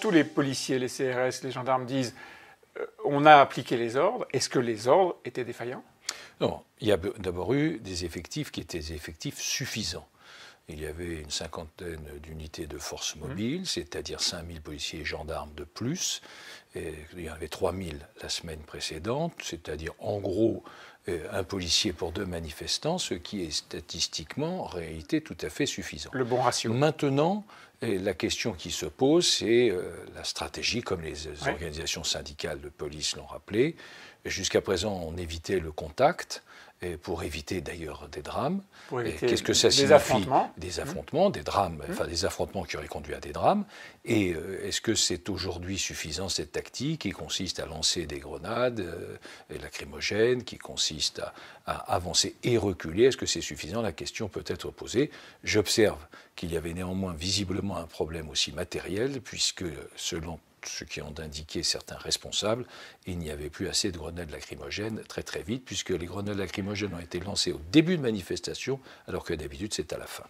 Tous les policiers, les CRS, les gendarmes disent euh, on a appliqué les ordres. Est-ce que les ordres étaient défaillants Non, il y a d'abord eu des effectifs qui étaient des effectifs suffisants. Il y avait une cinquantaine d'unités de force mmh. mobiles, c'est-à-dire 5000 policiers et gendarmes de plus il y en avait 3000 la semaine précédente, c'est-à-dire en gros euh, un policier pour deux manifestants, ce qui est statistiquement en réalité tout à fait suffisant. Le bon ratio. Maintenant, euh, la question qui se pose, c'est euh, la stratégie, comme les organisations syndicales de police l'ont rappelé. Jusqu'à présent, on évitait le contact. Et pour éviter d'ailleurs des drames. Qu'est-ce que ça des signifie affrontements. Des affrontements, des drames, mmh. enfin des affrontements qui auraient conduit à des drames. Et est-ce que c'est aujourd'hui suffisant cette qui consiste à lancer des grenades euh, lacrymogènes, qui consiste à, avancer et reculer. Est-ce que c'est suffisant La question peut être posée. J'observe qu'il y avait néanmoins visiblement un problème aussi matériel, puisque selon ce qui ont indiqué certains responsables, il n'y avait plus assez de grenades lacrymogènes très très vite, puisque les grenades lacrymogènes ont été lancées au début de manifestation, alors que d'habitude c'est à la fin.